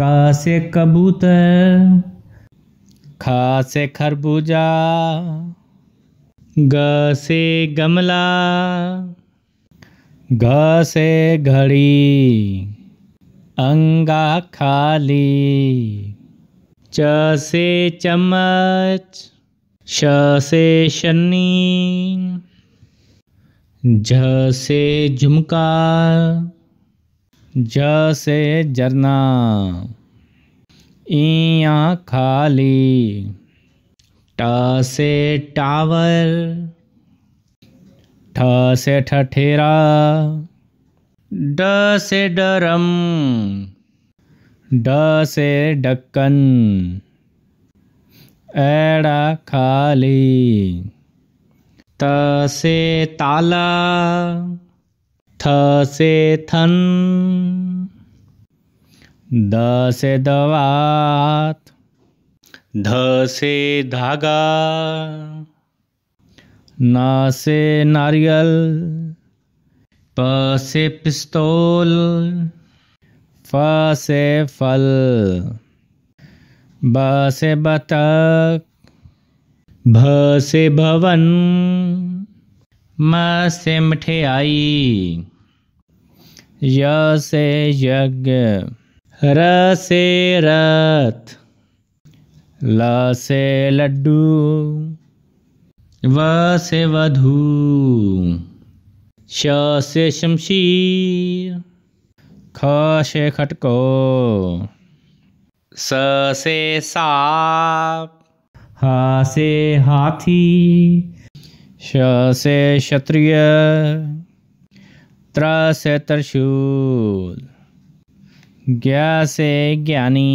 का से कबूतर खा से खरबूजा ग से गमला घ से घड़ी अंगा खाली च से चम्मच श से शनी झ से झुमका ज से झरना इया खाली ट से टावर ठ से ठठेरा ड से डरम ड से ढक्कन एड़ा खाली त से ताला थ से थन द से दवात ध से धागा न से नारियल प से पिस्तौल फ से फल ब से बतख भ से भवन म से आई य से यज्ञ र से रथ ल से लड्डू व से वधू श से शमशीर ख से खटको स से साप हा से हाथी से क्षत्रिय त्र से त्रशूल ज्ञा से ज्ञानी